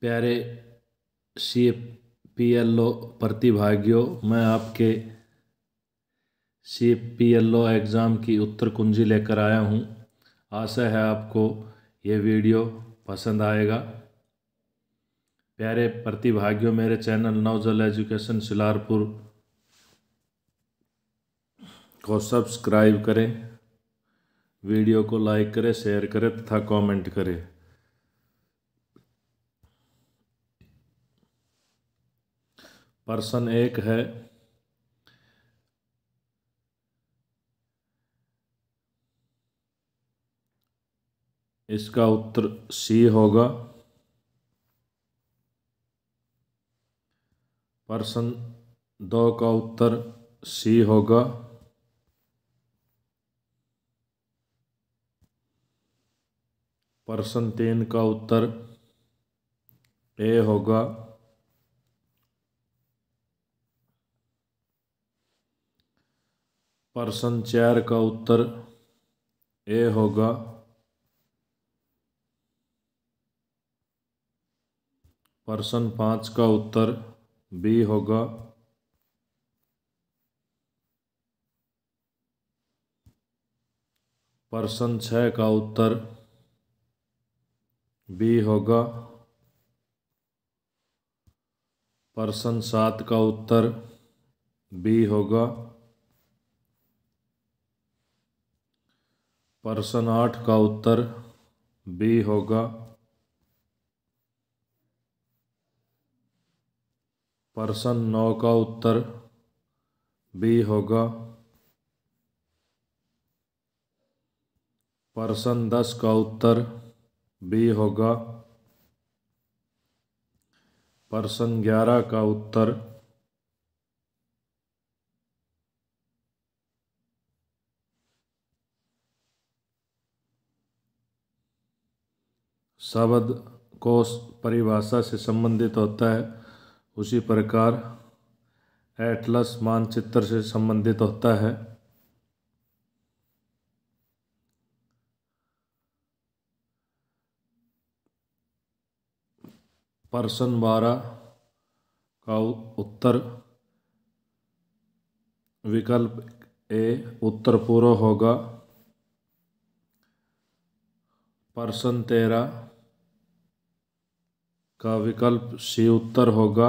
प्यारे सी P L ओ प्रतिभागियों मैं आपके C P L O exam की उत्तर कुंजी लेकर आया हूँ आशा है आपको ये वीडियो पसंद आएगा प्यारे प्रतिभागियों मेरे चैनल नवजल एजुकेशन सिलारपुर को सब्सक्राइब करें वीडियो को लाइक करें शेयर करें तथा कमेंट करें पर्सन एक है इसका उत्तर सी होगा पर्सन दो का उत्तर सी होगा पर्सन तीन का उत्तर ए होगा प्रश्न चार का उत्तर ए होगा प्रश्न पाँच का उत्तर बी होगा प्रश्न छः का उत्तर बी होगा प्रश्न सात का उत्तर बी होगा प्रश्न आठ का उत्तर बी होगा प्रश्न नौ का उत्तर बी होगा प्रश्न दस का उत्तर बी होगा प्रश्न ग्यारह का उत्तर शब्द कोश परिभाषा से संबंधित होता है उसी प्रकार एटलस मानचित्र से संबंधित होता है पर्सन बारह का उत्तर विकल्प ए उत्तर पूर्व होगा पर्सन तेरह का विकल्प सी उत्तर होगा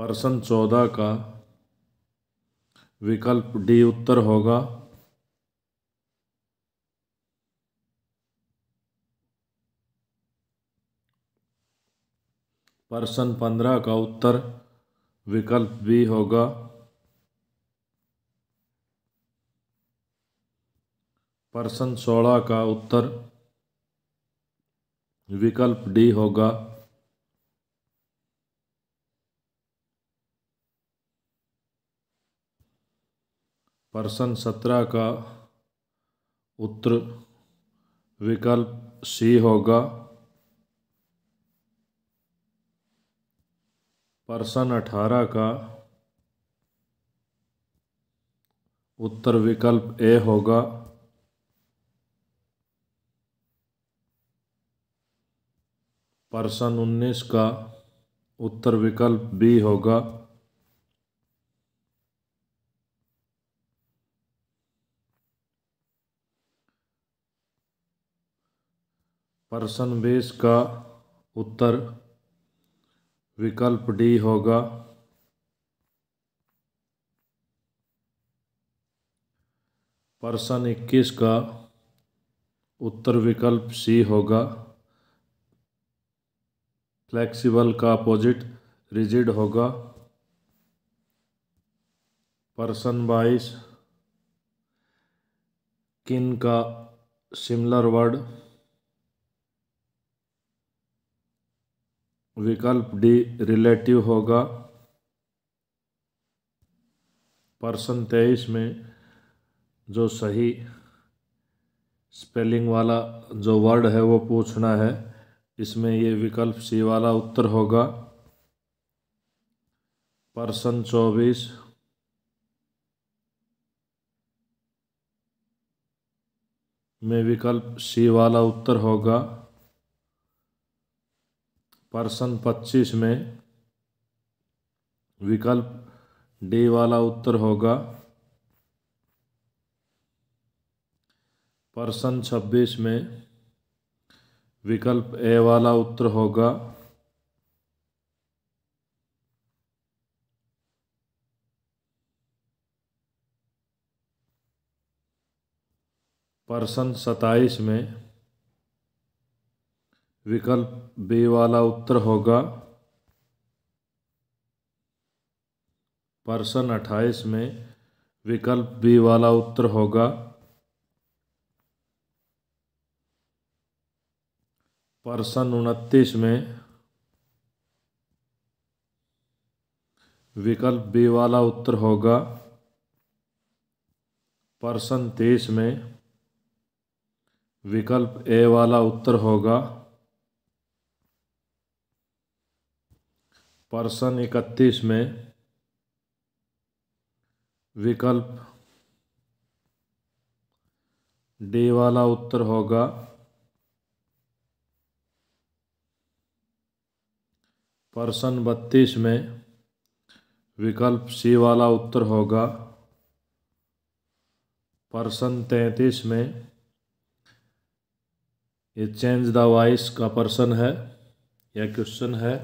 प्रश्न चौदह का विकल्प डी उत्तर होगा प्रश्न पंद्रह का उत्तर विकल्प बी होगा प्रश्न सोलह का उत्तर विकल्प डी होगा प्रश्न सत्रह का उत्तर विकल्प सी होगा प्रश्न अठारह का उत्तर विकल्प ए होगा प्रश्न उन्नीस का उत्तर विकल्प बी होगा प्रश्न बीस का उत्तर विकल्प डी होगा प्रश्न इक्कीस का उत्तर विकल्प सी होगा फ्लेक्सिबल का अपोजिट रिजिड होगा पर्सन वाइज किन का सिमिलर वर्ड विकल्प डी रिलेटिव होगा पर्सन तेईस में जो सही स्पेलिंग वाला जो वर्ड है वो पूछना है इसमें ये विकल्प सी वाला उत्तर होगा पर्सन चौबीस में विकल्प सी वाला उत्तर होगा पर्सन पच्चीस में विकल्प डी वाला उत्तर होगा पर्सन छब्बीस में विकल्प ए वाला उत्तर होगा पर्सन सताइस में विकल्प बी वाला उत्तर होगा पर्सन अट्ठाईस में विकल्प बी वाला उत्तर होगा पर सन उनतीस में विकल्प बी वाला उत्तर होगा पर सन तेईस में विकल्प ए वाला उत्तर होगा पर्सन इकतीस में विकल्प डी वाला उत्तर होगा प्रश्न बत्तीस में विकल्प सी वाला उत्तर होगा प्रश्न तैंतीस में ये चेंज द वॉइस का प्रश्न है या क्वेश्चन है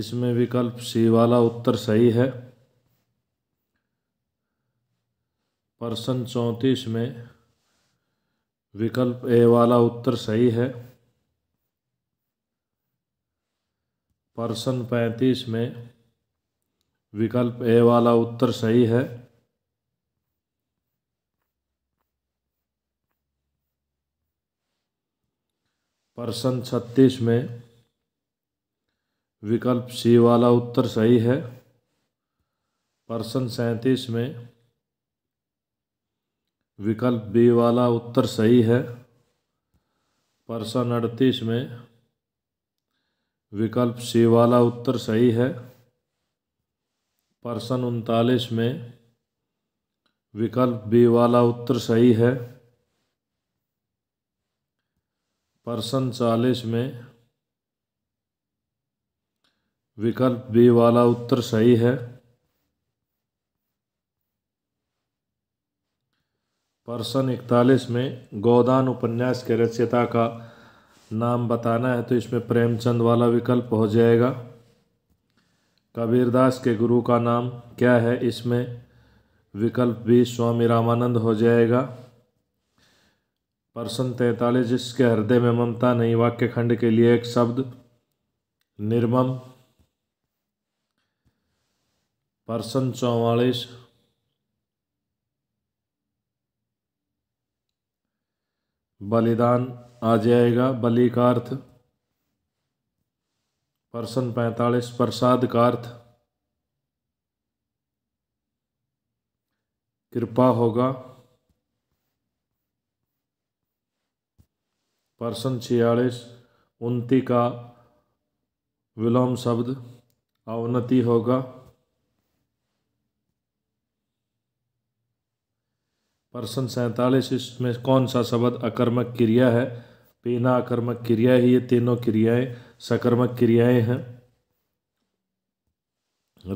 इसमें विकल्प सी वाला उत्तर सही है प्रश्न चौंतीस में विकल्प ए वाला उत्तर सही है प्रश्न पैंतीस में विकल्प ए वाला उत्तर सही है प्रश्न छत्तीस में विकल्प सी वाला उत्तर सही है प्रश्न सैंतीस में विकल्प बी वाला उत्तर सही है प्रश्न अड़तीस में विकल्प सी वाला उत्तर सही है प्रश्न उनतालीस में विकल्प बी वाला उत्तर सही है प्रश्न चालीस में विकल्प बी वाला उत्तर सही है प्रश्न इकतालीस में गोदान उपन्यास के रचयिता का नाम बताना है तो इसमें प्रेमचंद वाला विकल्प हो जाएगा कबीरदास के गुरु का नाम क्या है इसमें विकल्प भी स्वामी रामानंद हो जाएगा प्रश्न तैतालीस जिसके हृदय में ममता नहीं वाक्य खंड के लिए एक शब्द निर्मम प्रश्न चौवालीस बलिदान आ जाएगा बलि का अर्थ परसन पैंतालीस प्रसाद का अर्थ कृपा होगा परसन छियालीस उन्ती का विलोम शब्द अवनति होगा प्रश्न सैंतालीस इसमें कौन सा शब्द अकर्मक क्रिया है पेना अकर्मक क्रिया है ये तीनों क्रियाएं सकर्मक क्रियाएं हैं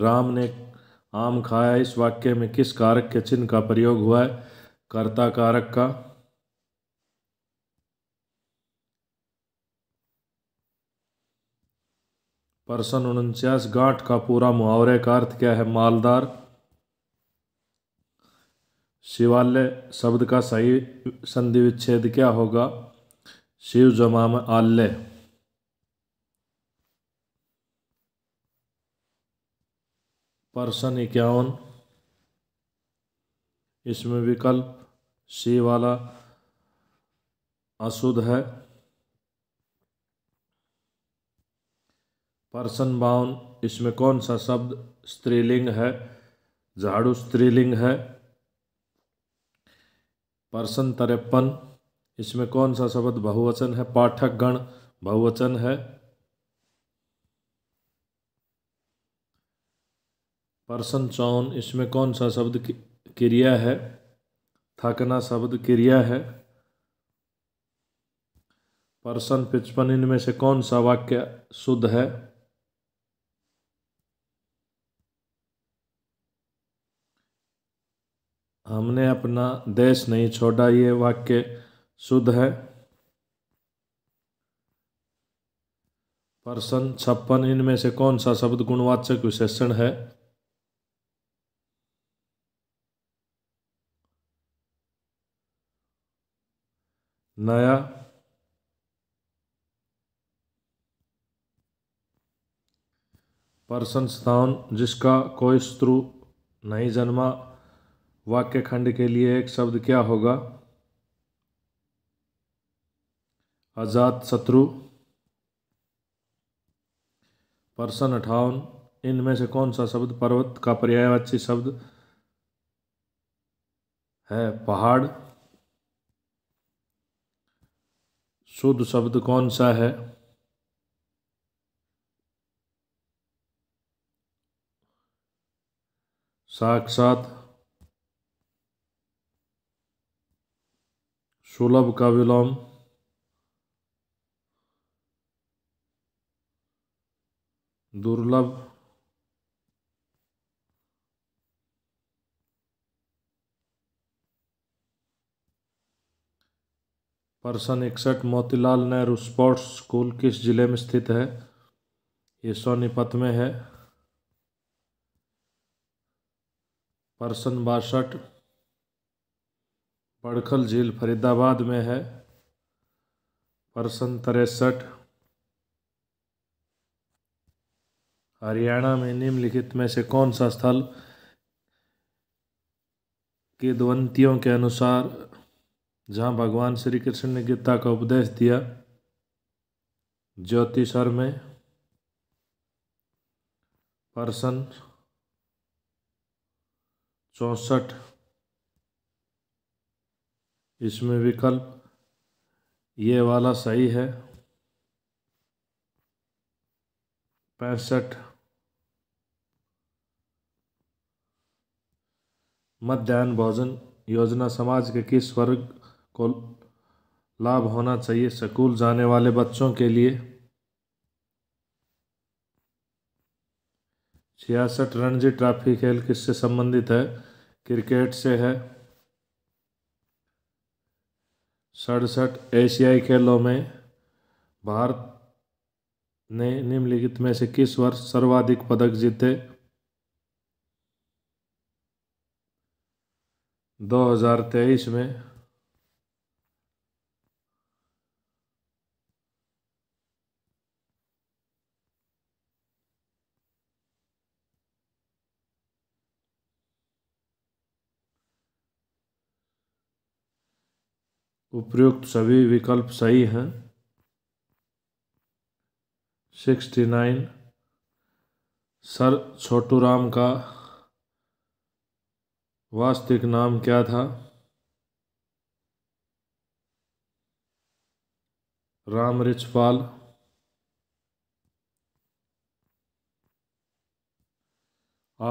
राम ने आम खाया इस वाक्य में किस कारक के चिन्ह का प्रयोग हुआ है कर्ता कारक का प्रश्न उनचास गांठ का पूरा मुहावरे का अर्थ क्या है मालदार शिवालय शब्द का सही संधि विच्छेद क्या होगा शिव जमा में आल्य परसन इक्यावन इसमें विकल्प सी वाला अशुद्ध है परसन बावन इसमें कौन सा शब्द स्त्रीलिंग है झाड़ू स्त्रीलिंग है पर्सन तरेपन इसमें कौन सा शब्द बहुवचन है पाठक गण बहुवचन है पर्सन चौन इसमें कौन सा शब्द क्रिया है थकना शब्द क्रिया है पर्सन पिचपन इनमें से कौन सा वाक्य शुद्ध है हमने अपना देश नहीं छोड़ा ये वाक्य शुद्ध है प्रश्न छप्पन इनमें से कौन सा शब्द गुणवाचक विशेषण है नया स्थान जिसका कोई स्त्रु नहीं जन्मा वाक्य खंड के लिए एक शब्द क्या होगा आज़ाद शत्रु पर्सन अठावन इनमें से कौन सा शब्द पर्वत का पर्यायवाची शब्द है पहाड़ शुद्ध शब्द कौन सा है साक्षात सुलभ का विलोम दुर्लभ पर्सन इकसठ मोतीलाल नेहरू स्पोर्ट्स स्कूल किस जिले में स्थित है ये सोनीपत में है पर्सन बासठ पड़खल झील फरीदाबाद में है परसन तिरसठ हरियाणा में निम्नलिखित में से कौन सा स्थल केदवंतियों के अनुसार जहाँ भगवान श्री कृष्ण ने गीता का उपदेश दिया ज्योतिषर में परसन चौसठ इसमें विकल्प ये वाला सही है पैंसठ मध्यान्ह भोजन योजना समाज के किस वर्ग को लाभ होना चाहिए स्कूल जाने वाले बच्चों के लिए छियासठ रणजी ट्रॉफी खेल किससे संबंधित है क्रिकेट से है सड़सठ एशियाई खेलों में भारत ने निम्नलिखित में से किस वर्ष सर्वाधिक पदक जीते 2023 में उपयुक्त सभी विकल्प सही हैं sixty nine sir Chhotu Ram का वास्तविक नाम क्या था राम रिचपाल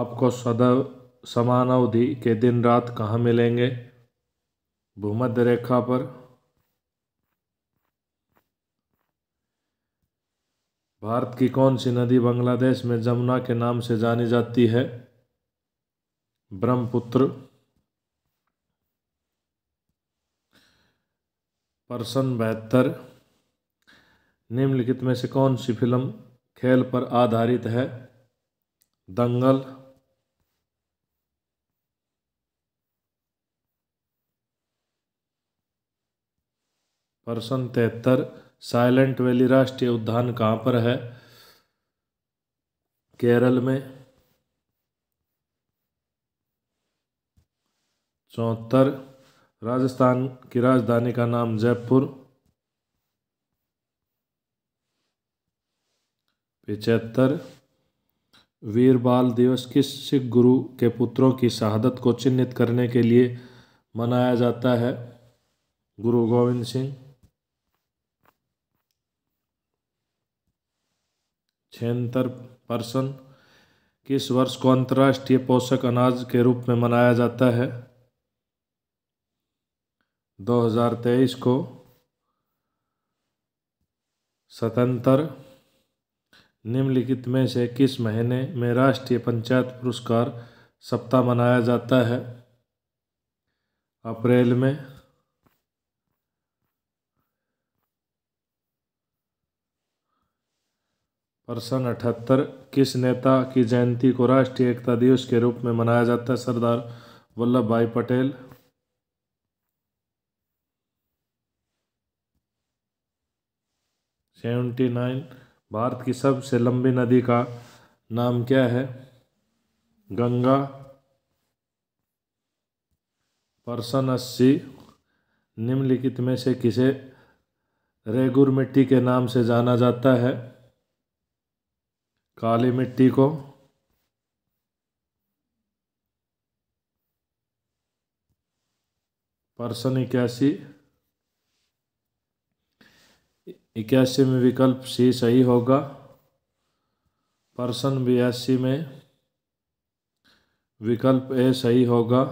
आपको सदैव अवधि के दिन रात कहाँ मिलेंगे भूमध्य रेखा पर भारत की कौन सी नदी बांग्लादेश में जमुना के नाम से जानी जाती है ब्रह्मपुत्र परसन बहत्तर निम्नलिखित में से कौन सी फिल्म खेल पर आधारित है दंगल प्रश्न तिहत्तर साइलेंट वैली राष्ट्रीय उद्यान कहाँ पर है केरल में चौहत्तर राजस्थान की राजधानी का नाम जयपुर पिचहत्तर वीर बाल दिवस किस सिख गुरु के पुत्रों की शहादत को चिन्हित करने के लिए मनाया जाता है गुरु गोविंद सिंह छिहत्तर पर्सन किस वर्ष को अंतर्राष्ट्रीय पोषक अनाज के रूप में मनाया जाता है 2023 को स्वतंत्र निम्नलिखित में से किस महीने में राष्ट्रीय पंचायत पुरस्कार सप्ताह मनाया जाता है अप्रैल में प्रश्न अठहत्तर किस नेता की जयंती को राष्ट्रीय एकता दिवस के रूप में मनाया जाता है सरदार वल्लभ भाई पटेल सेवेंटी नाइन भारत की सबसे लंबी नदी का नाम क्या है गंगा प्रश्न अस्सी निम्नलिखित में से किसे रेगुर मिट्टी के नाम से जाना जाता है काली मिट्टी को पर्सन इक्यासी इक्यासी में विकल्प सी सही होगा पर्सन बयासी में विकल्प ए सही होगा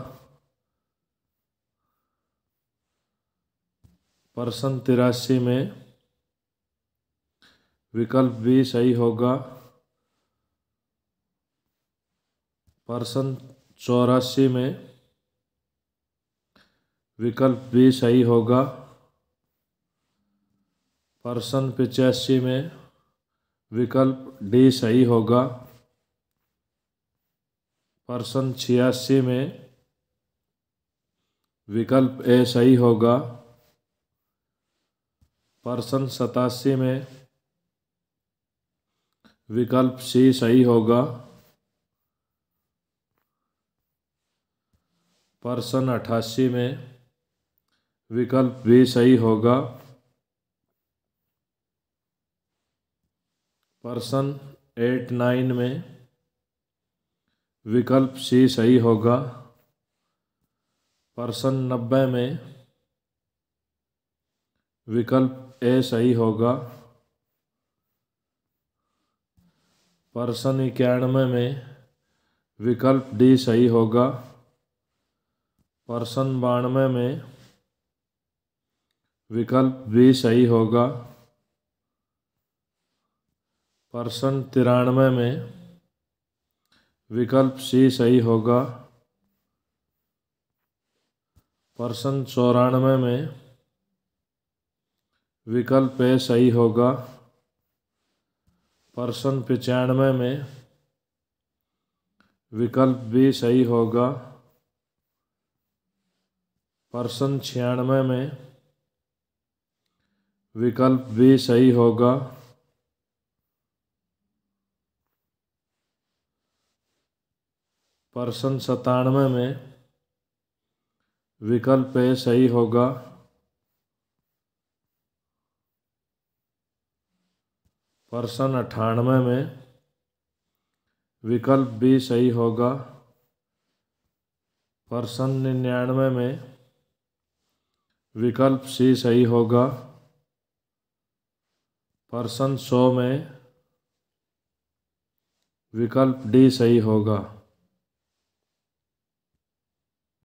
पर्सन तिरासी में विकल्प बी सही होगा प्रश्न चौरासी में विकल्प बी सही होगा पर्सन पिचासी में विकल्प डी सही होगा पर्सन छियासी में विकल्प ए सही होगा पर्सन सतासी में विकल्प सी सही होगा पर सन में विकल्प भी सही होगा पर्सन एट नाइन में विकल्प सी सही होगा पर्सन नब्बे में विकल्प ए सही होगा पर्सन इक्यानवे में विकल्प डी सही होगा पर्सन बानवे में विकल्प भी सही होगा पर्सन तिरानवे में विकल्प सी सही होगा परसन चौरानवे में विकल्प ए सही होगा पर्सन पचानवे में विकल्प बी सही होगा प्रश्न छियानवे में विकल्प भी सही होगा प्रश्न सतानवे में विकल्प ए सही होगा प्रश्न अठानवे में विकल्प बी सही होगा प्रश्न निन्यानवे में विकल्प सी सही होगा पर्सन सो में विकल्प डी सही होगा